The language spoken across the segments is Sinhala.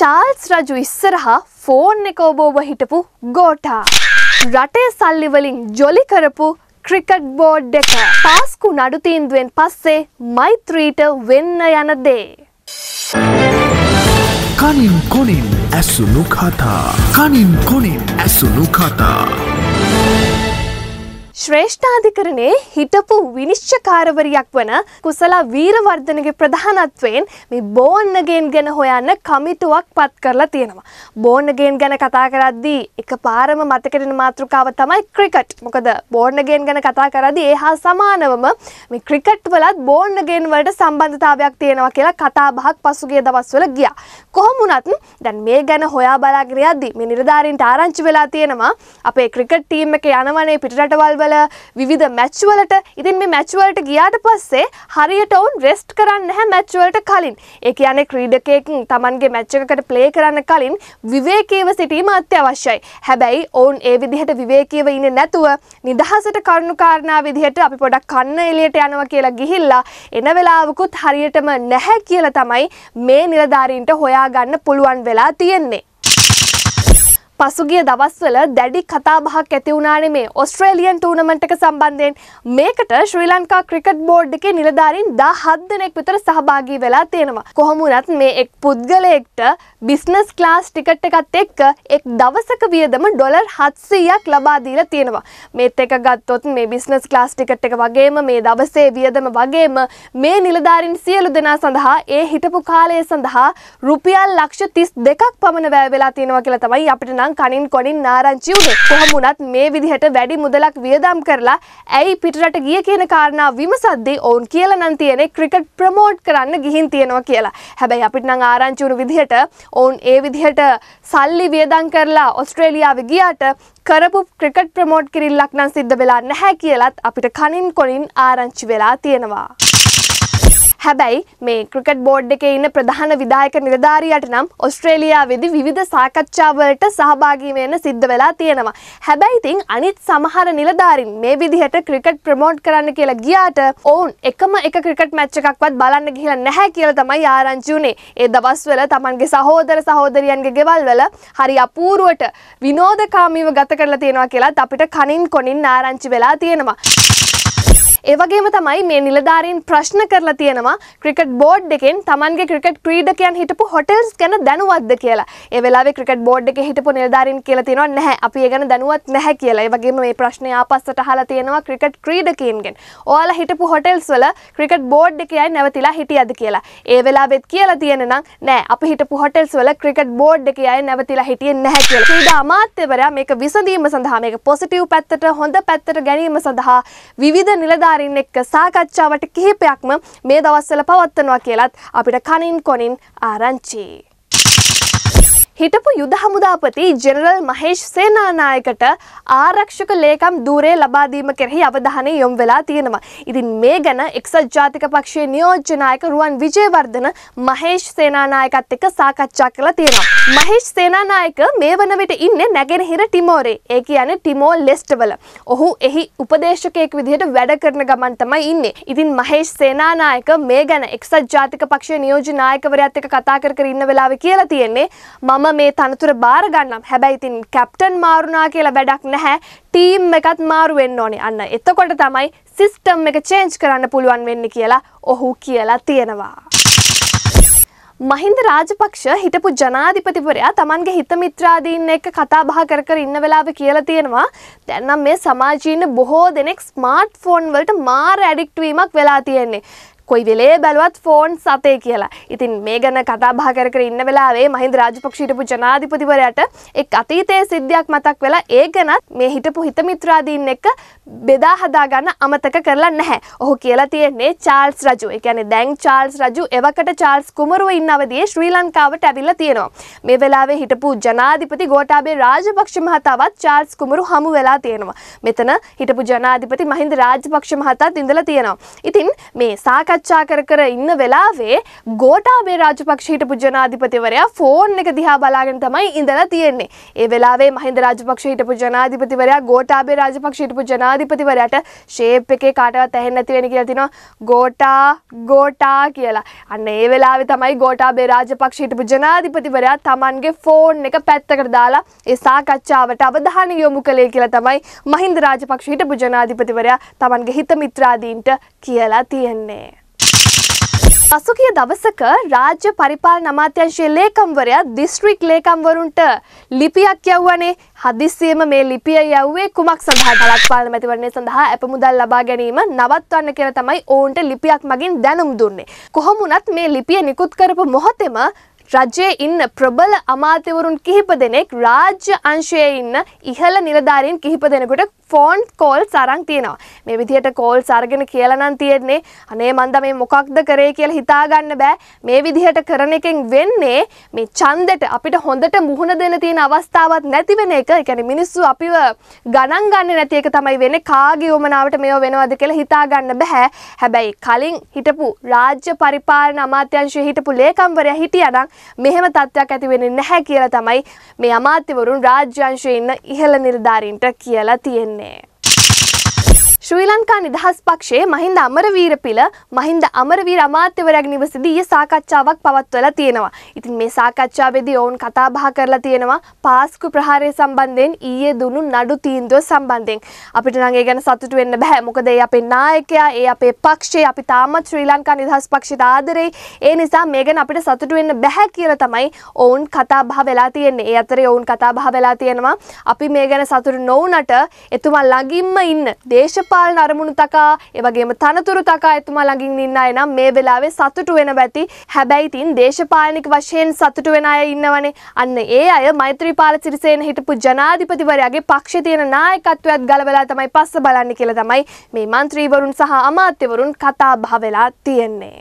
චාල්ස් රජු ඉස්සරහා ෆෝන් එක ඔබෝබ හිටපු ගෝටා. රටේ සල්ලිවලින් ජොලි කරපු ක්‍රිකට් බෝඩ් එක පාස්කු නඩුතීන්දුවෙන් පස්සේ මෛත්‍රීට වෙන්න යන දේ. කනින් කොනින් ඇසුණු කතා කනින් කොනින් ඇසුණු කතා. ශ්‍රේෂ්ඨාධිකරණයේ හිටපු විනිශ්චකාරවරියක් වන කුසලා වීරවර්ධනගේ ප්‍රධානත්වයෙන් මේ බෝන්නගෙන් ගැන හොයන්න කමිටුවක් පත් කරලා තියෙනවා. බෝන්නගෙන් ගැන කතා කරද්දී එක පාරම මතකරෙන මාතෘකාව තමයි ක්‍රිකට්. මොකද බෝන්නගෙන් ගැන කතා කරද්දී ඒ හා සමානවම මේ ක්‍රිකට් වලත් බෝන්නගෙන් වලට සම්බන්ධතාවයක් තියෙනවා කියලා කතා බහක් පසුගිය දවස්වල ගියා. කොහොම වුණත් දැන් මේ ගැන හොයා බලාගෙන යද්දී මේ නිලධාරීන්ට ආරංචි වෙලා තියෙනවා අපේ ක්‍රිකට් ටීම් එක යනවනේ පිටරටවල් වල විවිධ මැච් වලට. ඉතින් මේ මැච් වලට ගියාට පස්සේ හරියට ඔවුන් රෙස්ට් කරන්නේ නැහැ මැච් වලට කලින්. ඒ කියන්නේ ක්‍රීඩකයෙක් Tamanගේ මැච් එකකට ප්ලේ කරන්න කලින් විවේකීව සිටීම අත්‍යවශ්‍යයි. හැබැයි ඔවුන් ඒ විදිහට විවේකීව ඉන්නේ නැතුව නිදහසට කරුණු කාරණා විදිහට අපි පොඩක් කන්න එළියට යනවා කියලා ගිහිල්ලා එන වෙලාවකුත් හරියටම නැහැ කියලා තමයි මේ නිලධාරීන්ට හොයාගන්න පුළුවන් වෙලා තියෙන්නේ. පසුගිය දවස්වල දැඩි කතාබහක් ඇති වුණානේ මේ ඔස්ට්‍රේලියන් ටූර්නමන්ට් එක සම්බන්ධයෙන් මේකට ශ්‍රී ලංකා ක්‍රිකට් බෝඩ් එකේ නිලධාරීන් 17 දෙනෙක් විතර සහභාගී වෙලා තියෙනවා. කොහොම වුණත් මේ එක් පුද්ගලයෙක්ට බිස්නස් ක්ලාස් ටිකට් එකත් එක්ක එක් දවසක වියදම ඩොලර් 700ක් ලබා දීලා තියෙනවා. මේත් එක ගත්තොත් මේ බිස්නස් ක්ලාස් ටිකට් එක වගේම මේ දවසේ වියදම වගේම මේ නිලධාරීන් සියලු දෙනා සඳහා ඒ හිටපු කාලය සඳහා රුපියල් ලක්ෂ 32ක් පමණ වැය වෙලා තියෙනවා කියලා තමයි අපිට නම් කනින් කොනින් නාරංචි වුණේ. කොහොම වුණත් මේ විදිහට වැඩි මුදලක් වියදම් කරලා ඇයි පිටරට ගිය කියන කාරණා විමසද්දී ඔවුන් කියලා නම් තියෙන්නේ ක්‍රිකට් ප්‍රමෝට් කරන්න ගිහින් තියෙනවා කියලා. හැබැයි අපිට නම් ආරංචි වුණු විදිහට ඔවුන් ඒ විදිහට සල්ලි වියදම් කරලා ඔස්ට්‍රේලියාවේ ගියාට කරපු ක්‍රිකට් ප්‍රමෝට් කිරිල්ලක් නම් සිද්ධ වෙලා නැහැ කියලත් අපිට කනින් කොනින් ආරංචි වෙලා තියෙනවා. හැබැයි මේ ක්‍රිකට් බෝඩ් එකේ ඉන්න ප්‍රධාන විධායක නිලධාරියට නම් ඔස්ට්‍රේලියාවේදී විවිධ සාකච්ඡාවලට සහභාගී වෙන්න සිද්ධ වෙලා තියෙනවා. හැබැයි ඉතින් අනිත් සමහර නිලධාරීන් මේ විදිහට ක්‍රිකට් ප්‍රමෝට් කරන්න කියලා ගියාට ඔවුන් එකම එක ක්‍රිකට් මැච් එකක්වත් බලන්න ගිහිලා නැහැ කියලා තමයි ආරංචි වුණේ. ඒ දවස්වල Tamanගේ සහෝදර සහෝදරියන්ගේ ගෙවල් වල හරි අපූර්වට විනෝදකාමීව ගත කරලා තියෙනවා කියලාත් අපිට කනින් කොනින් ආරංචි වෙලා තියෙනවා. ඒවගේම තමයි මේ නිලධාරීන් ප්‍රශ්න කරලා තියෙනවා ක්‍රිකට් බෝඩ් එකෙන් තමන්ගේ ක්‍රිකට් ක්‍රීඩකයන් හිටපු හොටල්ස් ගැන දැනුවත්ද කියලා ඒ වෙලාවේ ක්‍රිකට් බෝඩ් එකේ හිටපු නිලධාරීන් කියලා තියෙනවා නැහැ අපි ඒ ගැන දැනුවත් නැහැ කියලා. ඒ වගේම මේ ප්‍රශ්නේ ආපස්සට අහලා තියෙනවා ක්‍රිකට් ක්‍රීඩකයන්ගෙන්. ඔයාලා හිටපු හොටෙල්ස් වල ක්‍රිකට් බෝඩ් එකයි නැවතිලා හිටියද කියලා. ඒ වෙලාවෙත් කියලා තියෙන නම් නෑ අපි හිටපු හොටෙල්ස් වල ක්‍රිකට් බෝඩ් එකයි නැවතිලා හිටියේ නැහැ කියලා. ක්‍රීඩා අමාත්‍යවරයා මේක විසඳීම සඳහා මේක පොසිටිව් පැත්තට හොඳ පැත්තට ගැනීම සඳහා විවිධ නිලධාරීන් නිලධාරීන් එක්ක සාකච්ඡාවට කිහිපයක්ම මේ දවස්වල පවත්වනවා කියලත් අපිට කනින් කොනින් ආරංචි. හිටපු යුද හමුදාපති ජෙනරල් මහේෂ් සේනානායකට ආරක්ෂක ලේකම් දූරේ ලබාදීම කෙරෙහි අවධානය යොම් වෙලා තියෙනවා. ඉතින් මේ ගැන එක්සත් ජාතික පක්ෂයේ නියෝජ්‍යනායක රුවන් විජේවර්ධන මහේෂ් සේනානායකත් එක්ක සාකච්ඡා කළා තියෙනවා. මහේෂ් සේනානායක මේ වන විට ඉන්නේ නැගෙනහිර ටිමෝරේ. ඒ කියන්නේ ටිමෝර් ලෙස්ට් වල. ඔහු එහි උපදේශකයෙක් විදිහට වැඩ කරන ගමන් තමයි ඉන්නේ. ඉතින් මහේෂ් සේනානායක මේ ගැන එක්සත් ජාතික පක්ෂයේ නියෝජ්‍ය නායකවරයාත් එක්ක කතා කර කර ඉන්න වෙලාවේ කියලා තියෙන්නේ මම මම මේ තනතුර බාරගන්නම් හැබැයි ඉතින් කැප්ටන් මාරුණා කියලා වැඩක් නැහැ ටීම් එකත් මාරු වෙන්න ඕනේ අන්න එතකොට තමයි සිස්ටම් එක චේන්ජ් කරන්න පුළුවන් වෙන්න කියලා ඔහු කියලා තියෙනවා. මහින්ද රාජපක්ෂ හිටපු ජනාධිපතිවරයා තමන්ගේ හිතමිත්‍රාදීන් එක්ක කතා බහ කර කර ඉන්න වෙලාව කියලා තියෙනවා දැන්නම් මේ සමාජීන බොහෝ දෙනෙක් ස්මාර්ට් ෆෝන් වලට මාර ඇඩික්ට් වීමක් වෙලා තියෙන්නේ කොයි වෙලේ බැලුවත් ෆෝන් සතේ කියලා. ඉතින් මේ ගැන කතා බහ කර කර ඉන්න වෙලාවේ මහින්ද රාජපක්ෂ හිටපු ජනාධිපතිවරයාට එක් අතීතයේ සිද්ධියක් මතක් වෙලා ඒ ගැනත් මේ හිටපු හිතමිත්‍රාදීන් එක්ක බෙදා හදා ගන්න අමතක කරලා නැහැ. ඔහු කියලා තියෙන්නේ චාල්ස් රජු. ඒ කියන්නේ දැන් චාල්ස් රජු එවකට චාල්ස් කුමරුව ඉන්න අවදියේ ශ්‍රී ලංකාවට ඇවිල්ලා තියෙනවා. මේ වෙලාවේ හිටපු ජනාධිපති ගෝඨාභය රාජපක්ෂ මහතාවත් චාල්ස් කුමරු හමු වෙලා තියෙනවා. මෙතන හිටපු ජනාධිපති මහින්ද රාජපක්ෂ මහතාත් ඉඳලා තියෙනවා. ඉතින් මේ සාකච්ඡා සාකච්ඡා කර කර ඉන්න වෙලාවේ ගෝටාබේ රාජපක්ෂ හිටපු ජනාධිපතිවරයා ෆෝන් එක දිහා බලාගෙන තමයි ඉඳලා තියෙන්නේ. ඒ වෙලාවේ මහින්ද රාජපක්ෂ හිටපු ජනාධිපතිවරයා ගෝටාබේ රාජපක්ෂ හිටපු ජනාධිපතිවරයාට ෂේප් එකේ කාටවත් ඇහෙන්නේ නැති වෙන කියලා තිනවා ගෝටා ගෝටා කියලා. අන්න ඒ වෙලාවේ තමයි ගෝටාබේ රාජපක්ෂ හිටපු ජනාධිපතිවරයා Tamanගේ ෆෝන් එක පැත්තකට දාලා ඒ සාකච්ඡාවට අවධානය යොමු කළේ කියලා තමයි මහින්ද රාජපක්ෂ හිටපු ජනාධිපතිවරයා Tamanගේ හිත මිත්‍රාදීන්ට කියලා තියෙන්නේ. පසුගිය දවසක රාජ්‍ය පරිපාලන අමාත්‍යංශයේ ලේකම්වරයා දිස්ත්‍රික් ලේකම්වරුන්ට ලිපියක් යවුවනේ හදිස්සියෙම මේ ලිපිය යව්වේ කුමක් සඳහා ගලක් පාලන මැතිවරණය සඳහා ඇප මුදල් ලබා ගැනීම නවත්වන්න කියලා තමයි ඔවුන්ට ලිපියක් මගින් දැනුම් දුන්නේ කොහොමුණත් මේ ලිපිය නිකුත් කරපු මොහොතේම රජයේ ඉන්න ප්‍රබල අමාත්‍යවරුන් කිහිප දෙනෙක් රාජ්‍ය අංශයේ ඉන්න ඉහළ නිලධාරීන් කිහිප දෙනෙකුට ෆෝන් කෝල් සරන් තියෙනවා. මේ විදිහට කෝල් සරගෙන කියලා නම් තියෙන්නේ අනේ මන්ද මේ මොකක්ද කරේ කියලා හිතාගන්න බෑ. මේ විදිහට කරන එකෙන් වෙන්නේ මේ ඡන්දෙට අපිට හොඳට මුහුණ දෙන්න තියෙන අවස්ථාවක් නැති වෙන එක. ඒ කියන්නේ මිනිස්සු අපිව ගණන් ගන්න නැති එක තමයි වෙන්නේ. කාගේ යොමනාවට මේව වෙනවද කියලා හිතාගන්න බෑ. හැබැයි කලින් හිටපු රාජ්‍ය පරිපාලන අමාත්‍යාංශයේ හිටපු ලේකම්වරයා හිටියා නම් මෙහෙම තත්ත්වයක් ඇති වෙන්නේ නැහැ කියලා තමයි මේ අමාත්‍යවරුන් රාජ්‍යංශයේ ඉන්න ඉහළ නිලධාරීන්ට කියලා තියෙන්නේ. ශ්‍රී ලංකා නිදහස් පක්ෂයේ මහින්ද අමරවීරපිල මහින්ද අමරවීර අමාත්‍යවරයාගේ නිවසේදී ඊයේ සාකච්ඡාවක් පවත්වලා තියෙනවා. ඉතින් මේ සාකච්ඡාවේදී ඔවුන් කතා බහ කරලා තියෙනවා පාස්කු ප්‍රහාරය සම්බන්ධයෙන් ඊයේ දුනු නඩු තීන්දුව සම්බන්ධයෙන්. අපිට නම් ඒ ගැන සතුටු වෙන්න බෑ. මොකද ඒ අපේ නායකයා, ඒ අපේ පක්ෂය, අපි තාමත් ශ්‍රී ලංකා නිදහස් පක්ෂයට ආදරෙයි. ඒ නිසා මේ ගැන අපිට සතුටු වෙන්න බෑ කියලා තමයි ඔවුන් කතා බහ වෙලා තියෙන්නේ. ඒ අතරේ ඔවුන් කතා බහ වෙලා තියෙනවා අපි මේ ගැන සතුටු නොවුනට එතුමා ළඟින්ම ඉන්න දේශපාලන දේශපාලන අරමුණු තකා ඒවගේම තනතුරු තකා එතුමා ළඟින් ඉන්න අය නම් මේ වෙලාවේ සතුටු වෙන බැති හැබැයි තින් දේශපාලනික වශයෙන් සතුටු වෙන අය ඉන්නවනේ අන්න ඒ අය මෛත්‍රීපාල සිරිසේන හිටපු ජනාධිපතිවරයාගේ පක්ෂ තියෙන නායකත්වයක් ගලවලා තමයි පස්ස බලන්න කියලා තමයි මේ මන්ත්‍රීවරුන් සහ අමාත්‍යවරුන් කතා බහ වෙලා තියෙන්නේ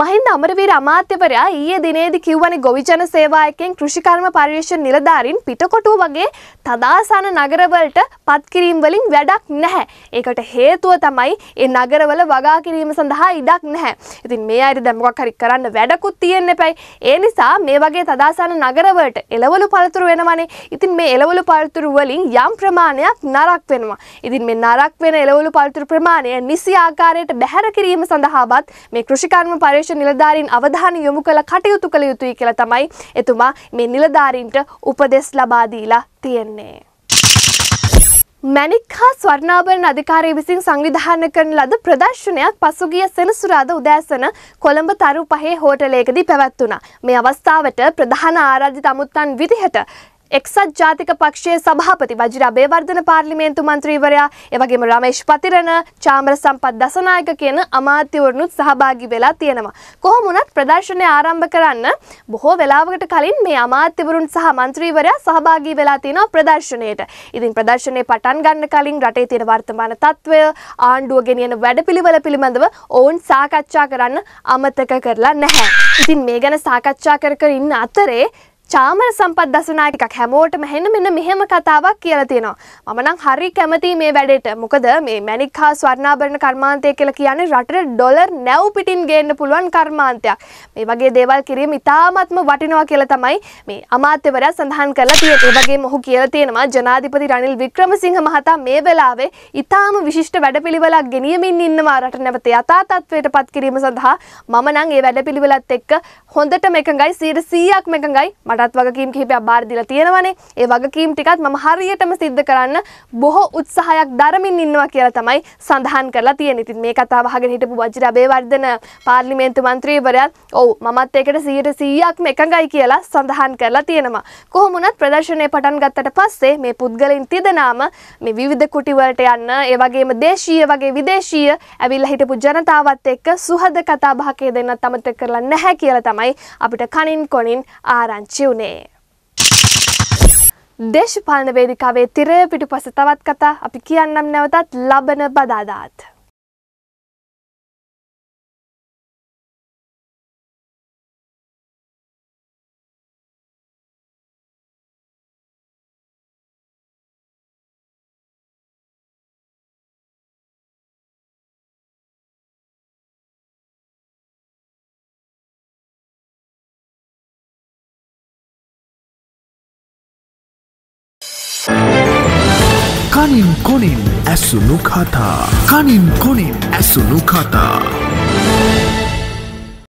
මහින්ද අමරවීර අමාත්‍යවරයා ඊයේ දිනේදී කිව්වනේ ගොවිජන සේවායකෙන් කෘෂිකර්ම පර්යේෂණ නිලධාරීන් පිටකොටුව වගේ තදාසන නගරවලට පත්කිරීම් වලින් වැඩක් නැහැ. ඒකට හේතුව තමයි ඒ නගරවල වගා කිරීම සඳහා ඉඩක් නැහැ. ඉතින් මේ අයට දැන් මොකක් හරි කරන්න වැඩකුත් තියෙන්න එපයි. ඒ නිසා මේ වගේ තදාසන නගරවලට එළවලු පළතුරු වෙනවනේ. ඉතින් මේ එළවලු පළතුරු වලින් යම් ප්‍රමාණයක් නරක් වෙනවා. ඉතින් මේ නරක් වෙන එළවලු පළතුරු ප්‍රමාණය නිසි ආකාරයට බැහැර කිරීම සඳහාවත් මේ කෘෂිකර්ම පර්යේෂණ විශේෂ නිලධාරීන් අවධානය යොමු කළ කටයුතු කළ යුතුයි කියලා තමයි එතුමා මේ නිලධාරීන්ට උපදෙස් ලබා දීලා තියෙන්නේ. මැනික් හා ස්වර්ණාභරණ අධිකාරය විසින් සංවිධානය කරන ලද ප්‍රදර්ශනයක් පසුගිය සෙනසුරාද උදෑසන කොළඹ තරු පහේ හෝටලයකදී පැවැත්වුණා. මේ අවස්ථාවට ප්‍රධාන ආරාධිත අමුත්තන් විදිහට එක්සත් ජාතික පක්ෂයේ සභාපති වජිර අබේවර්ධන පාර්ලිමේන්තු මන්ත්‍රීවරයා එවගේම රමේෂ් පතිරණ චාම්ර සම්පත් දසනායක කියන අමාත්‍යවරුනුත් සහභාගී වෙලා තියෙනවා. කොහොම වුණත් ප්‍රදර්ශනය ආරම්භ කරන්න බොහෝ වෙලාවකට කලින් මේ අමාත්‍යවරුන් සහ මන්ත්‍රීවරයා සහභාගී වෙලා තියෙනවා ප්‍රදර්ශනයට. ඉතින් ප්‍රදර්ශනය පටන් ගන්න කලින් රටේ තියෙන වර්තමාන තත්ත්වය ආණ්ඩුව ගෙනියන වැඩපිළිවෙල පිළිබඳව ඔවුන් සාකච්ඡා කරන්න අමතක කරලා නැහැ. ඉතින් මේ ගැන සාකච්ඡා කර කර ඉන්න අතරේ චාමර සම්පත් දසනා ටිකක් හැමෝටම හෙන්න මෙන්න මෙහෙම කතාවක් කියලා තියෙනවා. මම නම් හරි කැමතියි මේ වැඩේට. මොකද මේ මැණික් හා ස්වර්ණාභරණ කර්මාන්තය කියලා කියන්නේ රටට ඩොලර් නැව් පිටින් ගේන්න පුළුවන් කර්මාන්තයක්. මේ වගේ දේවල් කිරීම ඉතාමත්ම වටිනවා කියලා තමයි මේ අමාත්‍යවරයා සඳහන් කරලා තියෙන්නේ. ඒ වගේම ඔහු කියලා තියෙනවා ජනාධිපති රනිල් වික්‍රමසිංහ මහතා මේ වෙලාවේ ඉතාම විශිෂ්ට වැඩපිළිවෙලක් ගෙනියමින් ඉන්නවා රට නැවත යථා තත්ත්වයට පත් කිරීම සඳහා. මම නම් මේ වැඩපිළිවෙලත් එක්ක හොඳටම එකඟයි 100%ක්ම එකඟයි. මටත් වගකීම් කිහිපයක් බාර දීලා තියෙනවනේ. ඒ වගකීම් ටිකත් මම හරියටම සිද්ධ කරන්න බොහෝ උත්සාහයක් දරමින් ඉන්නවා කියලා තමයි සඳහන් කරලා තියෙන්නේ. ඉතින් මේ කතාව අහගෙන හිටපු වජිර අබේවර්ධන පාර්ලිමේන්තු මන්ත්‍රීවරයාත් ඔව් මමත් ඒකට 100%ක්ම එකඟයි කියලා සඳහන් කරලා තියෙනවා. කොහොම වුණත් ප්‍රදර්ශනය පටන් ගත්තට පස්සේ මේ පුද්ගලයන් තිදෙනාම මේ විවිධ කුටි වලට යන්න ඒ වගේම දේශීය වගේ විදේශීය ඇවිල්ලා හිටපු ජනතාවත් එක්ක සුහද කතා බහකේ දෙන්නත් අමතක කරලා නැහැ කියලා තමයි අපිට කනින් කොනින් ආරංචි පුංචි වුණේ. දේශපාලන වේදිකාවේ තිරය පිටු පස තවත් කතා අපි කියන්නම් නැවතත් ලබන බදාදාත්. කනින් කොනින් ඇසුණු කතා කනින් කොනින් ඇසුණු කතා